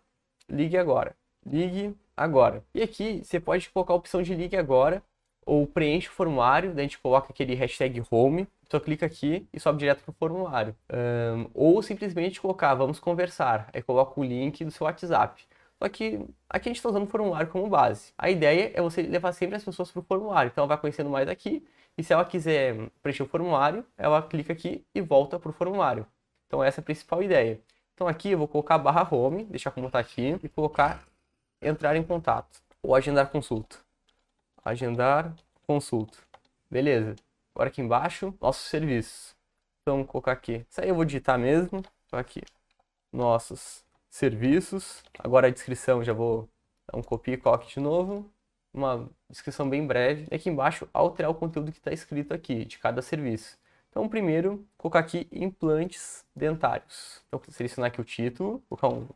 Speaker 1: ligue agora. Ligue agora. E aqui, você pode colocar a opção de ligue agora ou preenche o formulário, daí a gente coloca aquele hashtag home, só então, clica aqui e sobe direto para o formulário. Um, ou simplesmente colocar vamos conversar, aí coloca o link do seu WhatsApp. Só que aqui a gente está usando o formulário como base. A ideia é você levar sempre as pessoas para o formulário. Então ela vai conhecendo mais aqui. E se ela quiser preencher o formulário, ela clica aqui e volta para o formulário. Então essa é a principal ideia. Então aqui eu vou colocar barra home, deixar como está aqui, e colocar entrar em contato. Ou agendar consulta. Agendar consulta. Beleza. Agora aqui embaixo, nossos serviços. Então vou colocar aqui. Isso aí eu vou digitar mesmo. Então, aqui. Nossos serviços. Agora a descrição, já vou dar um copia e coque de novo. Uma descrição bem breve. E aqui embaixo, alterar o conteúdo que está escrito aqui, de cada serviço. Então, primeiro, colocar aqui implantes dentários. Então, selecionar aqui o título, colocar um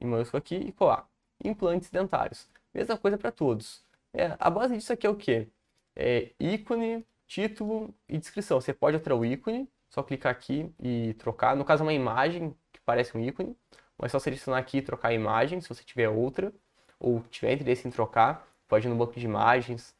Speaker 1: em aqui e colar. Implantes dentários. Mesma coisa para todos. É, a base disso aqui é o quê? É ícone, título e descrição. Você pode alterar o ícone, só clicar aqui e trocar. No caso, é uma imagem que parece um ícone é só selecionar aqui e trocar a imagem, se você tiver outra, ou tiver interesse em trocar, pode ir no banco de imagens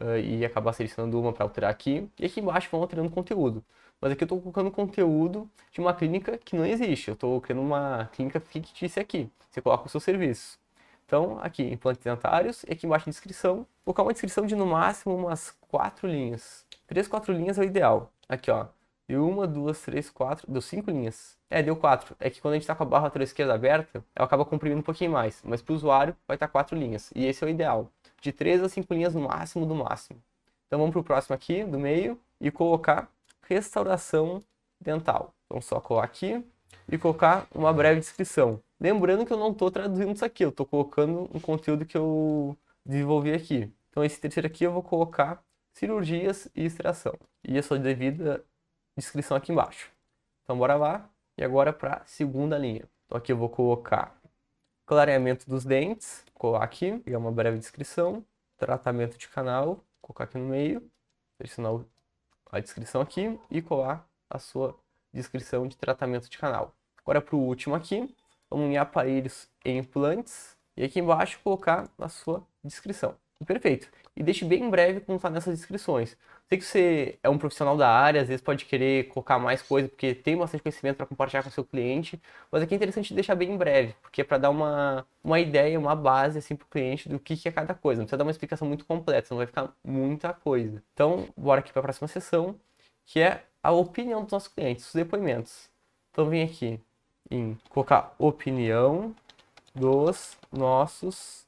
Speaker 1: uh, e acabar selecionando uma para alterar aqui. E aqui embaixo vão alterando conteúdo. Mas aqui eu estou colocando conteúdo de uma clínica que não existe. Eu estou criando uma clínica fictícia aqui. Você coloca o seu serviço. Então, aqui, implantes dentários, e aqui embaixo em descrição, colocar uma descrição de no máximo umas quatro linhas. Três, quatro linhas é o ideal. Aqui, ó, Deu uma, duas, três, quatro. Deu cinco linhas. É, deu quatro. É que quando a gente tá com a barra lateral esquerda aberta, ela acaba comprimindo um pouquinho mais. Mas pro usuário vai estar tá quatro linhas. E esse é o ideal. De três a cinco linhas no máximo do máximo. Então vamos pro próximo aqui, do meio, e colocar restauração dental. Então só colar aqui e colocar uma breve descrição. Lembrando que eu não estou traduzindo isso aqui, eu estou colocando um conteúdo que eu desenvolvi aqui. Então esse terceiro aqui eu vou colocar cirurgias e extração. E a sua devida descrição aqui embaixo. Então bora lá. E agora para a segunda linha. Então aqui eu vou colocar clareamento dos dentes, colar aqui, pegar uma breve descrição, tratamento de canal, colocar aqui no meio, selecionar a descrição aqui e colar a sua descrição de tratamento de canal. Agora para o último aqui, vamos em aparelhos e implantes e aqui embaixo colocar a sua descrição. Perfeito. E deixe bem em breve como está nessas descrições. Sei que você é um profissional da área, às vezes pode querer colocar mais coisa, porque tem bastante conhecimento para compartilhar com o seu cliente, mas aqui é interessante deixar bem em breve, porque é para dar uma, uma ideia, uma base assim, para o cliente do que, que é cada coisa. Não precisa dar uma explicação muito completa, não vai ficar muita coisa. Então, bora aqui para a próxima sessão, que é a opinião dos nossos clientes, os depoimentos. Então, vem aqui em colocar opinião dos nossos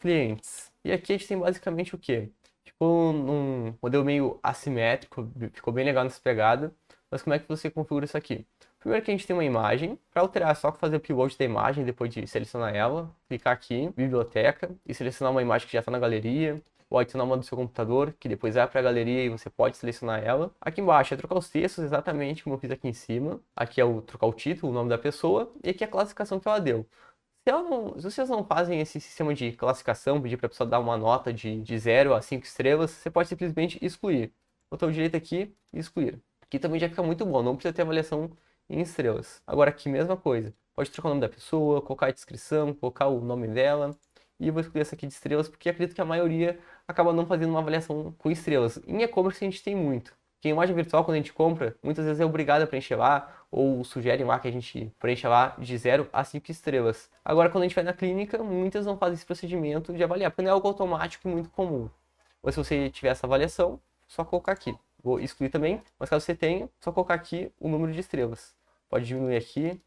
Speaker 1: clientes. E aqui a gente tem basicamente o quê? Ficou um modelo meio assimétrico, ficou bem legal nessa pegada. Mas como é que você configura isso aqui? Primeiro que a gente tem uma imagem, para alterar é só fazer o upload da imagem depois de selecionar ela, clicar aqui, biblioteca, e selecionar uma imagem que já está na galeria, ou adicionar uma do seu computador, que depois vai para a galeria e você pode selecionar ela. Aqui embaixo é trocar os textos, exatamente como eu fiz aqui em cima. Aqui é o trocar o título, o nome da pessoa, e aqui é a classificação que ela deu se, não, se vocês não fazem esse sistema de classificação, pedir para a pessoa dar uma nota de, de 0 a 5 estrelas, você pode simplesmente excluir. Botão direito aqui e excluir. Aqui também já fica muito bom, não precisa ter avaliação em estrelas. Agora aqui mesma coisa. Pode trocar o nome da pessoa, colocar a descrição, colocar o nome dela. E eu vou excluir essa aqui de estrelas, porque acredito que a maioria acaba não fazendo uma avaliação com estrelas. Em e-commerce a gente tem muito. Porque a imagem virtual, quando a gente compra, muitas vezes é obrigado a preencher lá, ou sugerem lá que a gente preencha lá de 0 a 5 estrelas. Agora, quando a gente vai na clínica, muitas não fazem esse procedimento de avaliar, porque não é algo automático e muito comum. Mas se você tiver essa avaliação, só colocar aqui. Vou excluir também, mas caso você tenha, só colocar aqui o número de estrelas. Pode diminuir aqui,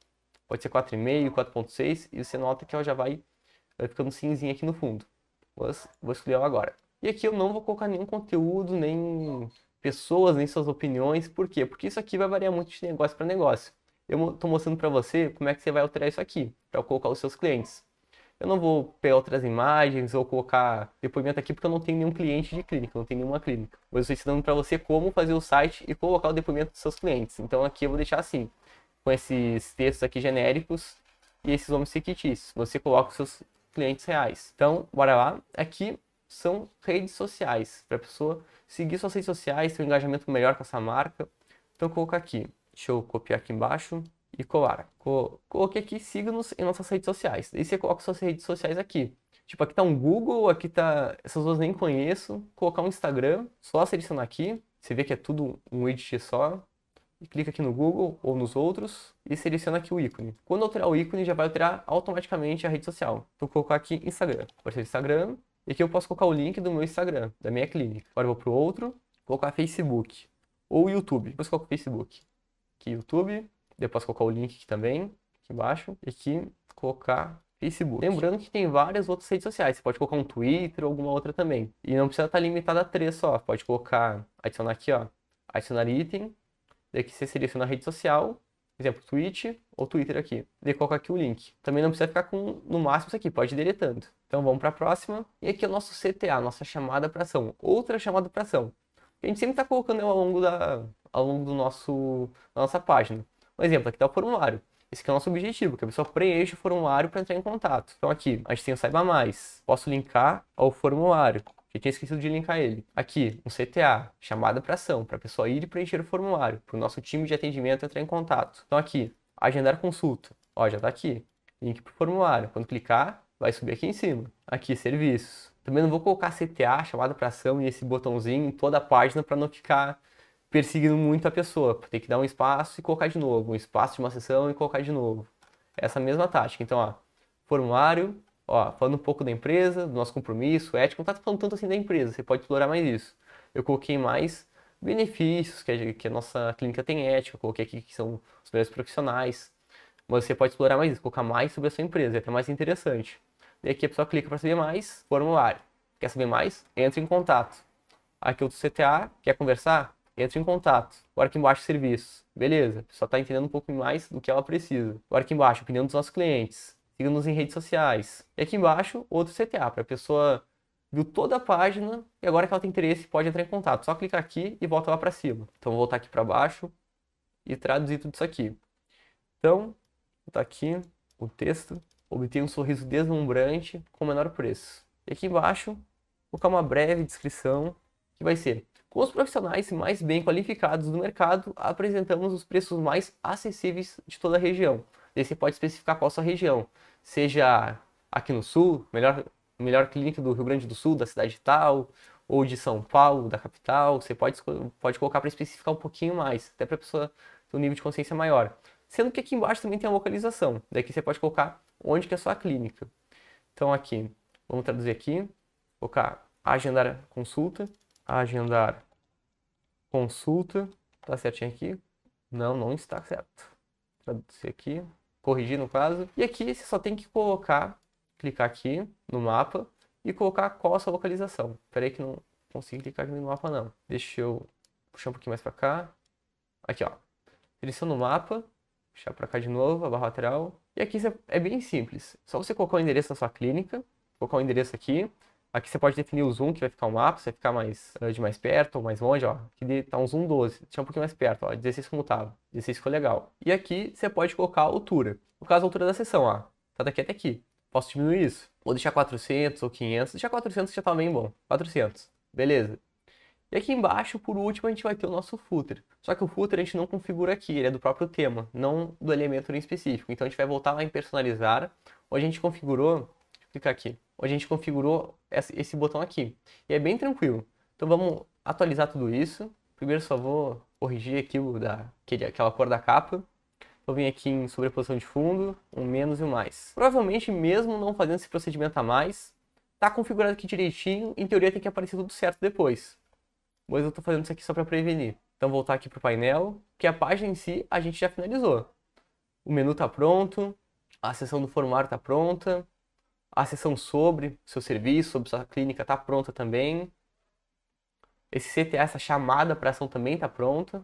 Speaker 1: pode ser 4,5, 4,6, e você nota que ela já vai, vai ficando cinzinha aqui no fundo. Mas vou excluir ela agora. E aqui eu não vou colocar nenhum conteúdo, nem pessoas, nem suas opiniões. Por quê? Porque isso aqui vai variar muito de negócio para negócio. Eu estou mostrando para você como é que você vai alterar isso aqui para colocar os seus clientes. Eu não vou pegar outras imagens ou colocar depoimento aqui porque eu não tenho nenhum cliente de clínica, não tenho nenhuma clínica. Mas eu estou ensinando para você como fazer o site e colocar o depoimento dos seus clientes. Então aqui eu vou deixar assim, com esses textos aqui genéricos e esses homens fictícios. Você coloca os seus clientes reais. Então, bora lá. Aqui são redes sociais, para a pessoa seguir suas redes sociais, ter um engajamento melhor com essa marca. Então, colocar aqui, deixa eu copiar aqui embaixo e colar. coloquei aqui, siga-nos em nossas redes sociais. Daí você coloca suas redes sociais aqui. Tipo, aqui tá um Google, aqui tá. Essas duas nem conheço. Colocar um Instagram, só selecionar aqui. Você vê que é tudo um edit só. E clica aqui no Google ou nos outros e seleciona aqui o ícone. Quando alterar o ícone, já vai alterar automaticamente a rede social. Então, vou colocar aqui Instagram. Pode ser Instagram, e aqui eu posso colocar o link do meu Instagram, da minha clínica. Agora eu vou para o outro, colocar Facebook. Ou YouTube. Depois coloco Facebook. Aqui YouTube. Depois colocar o link aqui também, aqui embaixo. E aqui colocar Facebook. Lembrando que tem várias outras redes sociais. Você pode colocar um Twitter ou alguma outra também. E não precisa estar limitado a três só. Pode colocar, adicionar aqui, ó. Adicionar item. Daqui você seleciona a rede social. exemplo, Twitch ou Twitter aqui. E colocar aqui o link. Também não precisa ficar com no máximo isso aqui. Pode ir deletando. Então vamos para a próxima. E aqui é o nosso CTA, nossa chamada para ação. Outra chamada para ação. A gente sempre está colocando ao longo, da, ao longo do nosso, da nossa página. Um exemplo, aqui está o formulário. Esse é o nosso objetivo, que a pessoa preenche o formulário para entrar em contato. Então aqui, a gente tem o Saiba Mais. Posso linkar ao formulário. Eu tinha esquecido de linkar ele. Aqui, um CTA, chamada para ação, para a pessoa ir preencher o formulário, para o nosso time de atendimento entrar em contato. Então aqui, agendar consulta. Ó, já está aqui. Link para o formulário. Quando clicar, vai subir aqui em cima. Aqui, serviços. Também não vou colocar CTA, chamada para ação, e esse botãozinho em toda a página para não ficar perseguindo muito a pessoa. Tem que dar um espaço e colocar de novo. Um espaço de uma sessão e colocar de novo. Essa mesma tática. Então, ó, formulário, ó, falando um pouco da empresa, do nosso compromisso, ético. Não tá falando tanto assim da empresa, você pode explorar mais isso. Eu coloquei mais benefícios que a, é que a nossa clínica tem ética. coloquei aqui que são os melhores profissionais. Mas você pode explorar mais isso, colocar mais sobre a sua empresa, é até mais interessante e aqui a pessoa clica para saber mais, formulário. Quer saber mais? Entre em contato. Aqui outro CTA, quer conversar? Entre em contato. O aqui embaixo, serviços. Beleza, só está entendendo um pouco mais do que ela precisa. O aqui embaixo, opinião dos nossos clientes. Siga-nos em redes sociais. E aqui embaixo, outro CTA, para a pessoa viu toda a página e agora que ela tem interesse pode entrar em contato. Só clicar aqui e volta lá para cima. Então vou voltar aqui para baixo e traduzir tudo isso aqui. Então, está aqui o texto obter um sorriso deslumbrante com o menor preço. E aqui embaixo, colocar uma breve descrição que vai ser: com os profissionais mais bem qualificados do mercado, apresentamos os preços mais acessíveis de toda a região. Daí você pode especificar qual sua região, seja aqui no sul, melhor melhor clínica do Rio Grande do Sul, da cidade tal, ou de São Paulo, da capital, você pode, pode colocar para especificar um pouquinho mais, até para a pessoa ter um nível de consciência maior. Sendo que aqui embaixo também tem a localização. Daqui você pode colocar onde que é a sua clínica. Então aqui, vamos traduzir aqui, colocar agendar consulta, agendar consulta, tá certinho aqui? Não, não está certo. Traduzir aqui, corrigir no caso. E aqui você só tem que colocar, clicar aqui no mapa e colocar qual a sua localização. Peraí que não consigo clicar aqui no mapa não. Deixa eu puxar um pouquinho mais para cá. Aqui, ó. Seleciono no mapa, puxar para cá de novo, a barra lateral, e aqui é bem simples. Só você colocar o endereço da sua clínica, colocar o endereço aqui. Aqui você pode definir o zoom que vai ficar o mapa, você vai ficar mais, eh, de mais perto ou mais longe, ó. Aqui tá um zoom 12, deixa um pouquinho mais perto, ó, 16 como tava. 16 ficou legal. E aqui você pode colocar a altura. No caso, a altura da sessão, ó. Tá daqui até aqui. Posso diminuir isso? Ou deixar 400 ou 500. Deixar 400 já tá bem bom. 400. Beleza. E aqui embaixo, por último, a gente vai ter o nosso footer. Só que o footer a gente não configura aqui, ele é do próprio tema, não do elemento em específico. Então a gente vai voltar lá em personalizar, onde a gente configurou, deixa eu clicar aqui, onde a gente configurou esse botão aqui. E é bem tranquilo. Então vamos atualizar tudo isso. Primeiro só vou corrigir aqui o da, aquela cor da capa. Vou vir aqui em sobreposição de fundo, um menos e um mais. Provavelmente, mesmo não fazendo esse procedimento a mais, tá configurado aqui direitinho, em teoria tem que aparecer tudo certo depois mas eu estou fazendo isso aqui só para prevenir. Então voltar aqui para o painel, que a página em si a gente já finalizou. O menu está pronto, a seção do formulário está pronta, a seção sobre seu serviço, sobre sua clínica está pronta também. Esse CTA, essa chamada para ação também está pronta.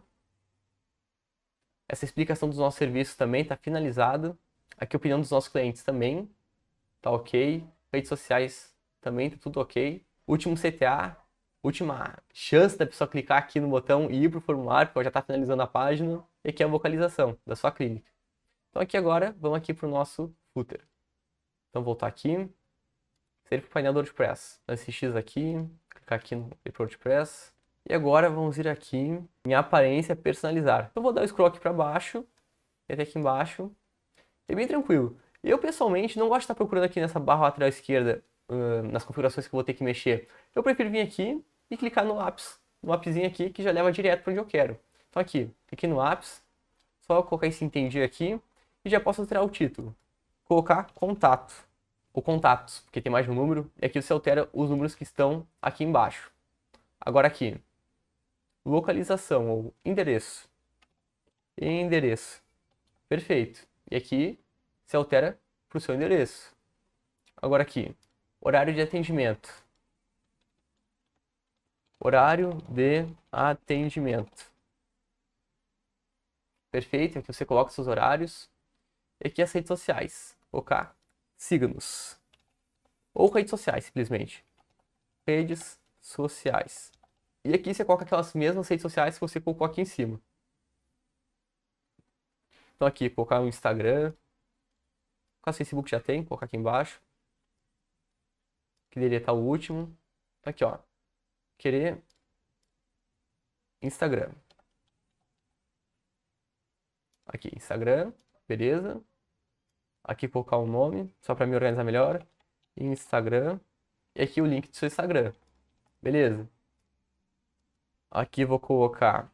Speaker 1: Essa explicação dos nossos serviços também está finalizada. Aqui a opinião dos nossos clientes também está ok. Redes sociais também está tudo ok. Último CTA, última chance da pessoa clicar aqui no botão e ir para o formulário, porque já está finalizando a página, é e aqui é a localização da sua clínica. Então aqui agora, vamos aqui para o nosso footer. Então voltar aqui, ser para o painel do WordPress. Nesse X aqui, clicar aqui no WordPress. E agora vamos ir aqui em aparência personalizar. Eu então, vou dar o scroll aqui para baixo, e até aqui embaixo. É bem tranquilo. Eu pessoalmente não gosto de estar procurando aqui nessa barra lateral esquerda, nas configurações que eu vou ter que mexer. Eu prefiro vir aqui e clicar no lápis, no lapisinho aqui, que já leva direto para onde eu quero. Então aqui, aqui no lápis, só colocar esse entendi aqui e já posso alterar o título. Colocar contato, ou contatos, porque tem mais de um número, e aqui você altera os números que estão aqui embaixo. Agora aqui, localização, ou endereço. Endereço. Perfeito. E aqui você altera para o seu endereço. Agora aqui, horário de atendimento horário de atendimento. Perfeito? Aqui então você coloca seus horários. E aqui as redes sociais. Colocar signos. Ou redes sociais, simplesmente. Redes sociais. E aqui você coloca aquelas mesmas redes sociais que você colocou aqui em cima. Então aqui, colocar o Instagram. Colocar o Facebook já tem, colocar aqui embaixo. Que deveria estar o último. Tá aqui, ó querer Instagram. Aqui, Instagram, beleza. Aqui colocar o um nome, só para me organizar melhor. Instagram. E aqui o link do seu Instagram. Beleza. Aqui vou colocar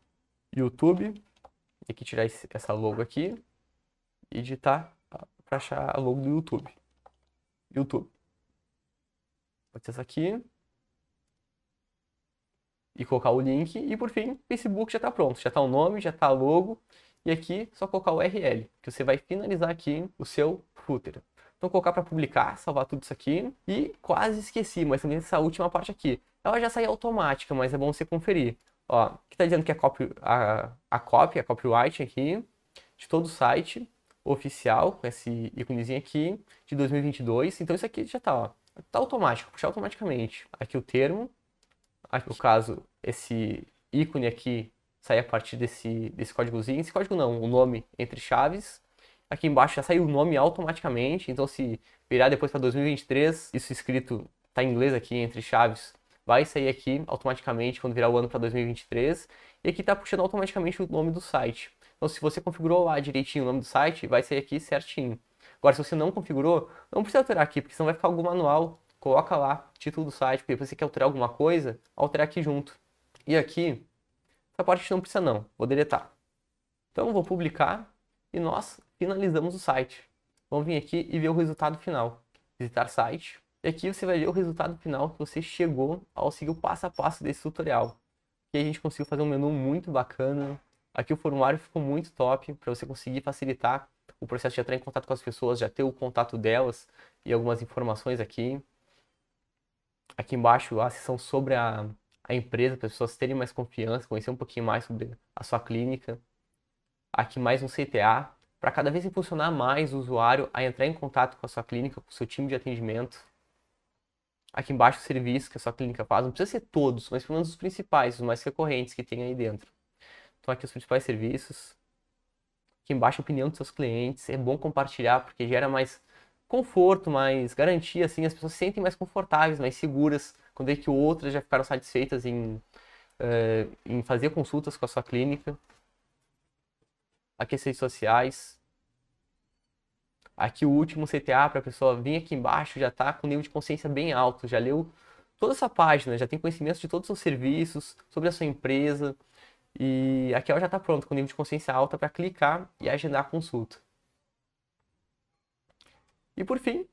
Speaker 1: YouTube. E aqui tirar esse, essa logo aqui. E digitar para achar a logo do YouTube. YouTube. Pode ser essa aqui e colocar o link. E por fim, Facebook já está pronto, já está o nome, já está logo. E aqui só colocar o URL, que você vai finalizar aqui o seu footer. Então colocar para publicar, salvar tudo isso aqui. E quase esqueci, mas também essa última parte aqui. Ela já sai automática, mas é bom você conferir. Ó, que está dizendo que é copy, a, a copy, a copyright aqui, de todo o site oficial, com esse íconezinho aqui, de 2022. Então isso aqui já está, ó. está automático, puxar automaticamente. Aqui o termo, no caso, esse ícone aqui sai a partir desse, desse códigozinho. Esse código não, o nome entre chaves. Aqui embaixo já saiu o nome automaticamente, então se virar depois para 2023, isso escrito está em inglês aqui entre chaves, vai sair aqui automaticamente quando virar o ano para 2023. E aqui está puxando automaticamente o nome do site. Então se você configurou lá direitinho o nome do site, vai sair aqui certinho. Agora, se você não configurou, não precisa alterar aqui, porque senão vai ficar algo manual coloca lá título do site, porque você quer alterar alguma coisa, alterar aqui junto. E aqui, essa parte não precisa não, vou deletar. Então vou publicar e nós finalizamos o site. Vamos vir aqui e ver o resultado final. Visitar site. E aqui você vai ver o resultado final que você chegou ao seguir o passo a passo desse tutorial. E a gente conseguiu fazer um menu muito bacana. Aqui o formulário ficou muito top para você conseguir facilitar o processo de entrar em contato com as pessoas, já ter o contato delas e algumas informações aqui aqui embaixo a sessão sobre a, a empresa, para as pessoas terem mais confiança, conhecer um pouquinho mais sobre a sua clínica. Aqui mais um CTA, para cada vez impulsionar mais o usuário a entrar em contato com a sua clínica, com o seu time de atendimento. Aqui embaixo o serviço que a sua clínica faz, não precisa ser todos, mas pelo menos os principais, os mais recorrentes que tem aí dentro. Então aqui os principais serviços. Aqui embaixo a opinião dos seus clientes, é bom compartilhar porque gera mais conforto, mais garantia, assim, as pessoas se sentem mais confortáveis, mais seguras, quando é que outras já ficaram satisfeitas em, uh, em fazer consultas com a sua clínica. Aqui as redes sociais. Aqui o último CTA para a pessoa vir aqui embaixo, já está com nível de consciência bem alto, já leu toda essa página, já tem conhecimento de todos os seus serviços, sobre a sua empresa. E aqui ela já está pronto com nível de consciência alta para clicar e agendar a consulta. E por fim,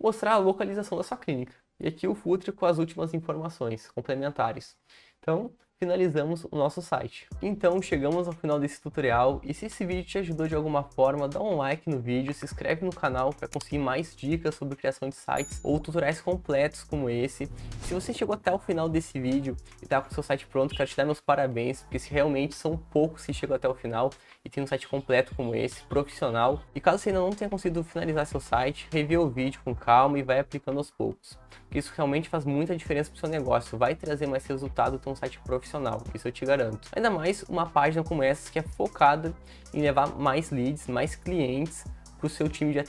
Speaker 1: mostrar a localização da sua clínica. E aqui o Futre com as últimas informações complementares. Então, finalizamos o nosso site. Então chegamos ao final desse tutorial e se esse vídeo te ajudou de alguma forma, dá um like no vídeo, se inscreve no canal para conseguir mais dicas sobre criação de sites ou tutoriais completos como esse. Se você chegou até o final desse vídeo e está com seu site pronto, quero te dar meus parabéns, porque realmente são poucos que chegam até o final e tem um site completo como esse, profissional. E caso você ainda não tenha conseguido finalizar seu site, revê o vídeo com calma e vai aplicando aos poucos, porque isso realmente faz muita diferença para o seu negócio, vai trazer mais resultado ter um site profissional profissional, isso eu te garanto. Ainda mais uma página como essa que é focada em levar mais leads, mais clientes para o seu time de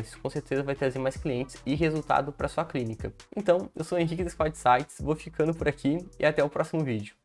Speaker 1: Isso Com certeza vai trazer mais clientes e resultado para sua clínica. Então, eu sou o Henrique da Squad Sites, vou ficando por aqui e até o próximo vídeo.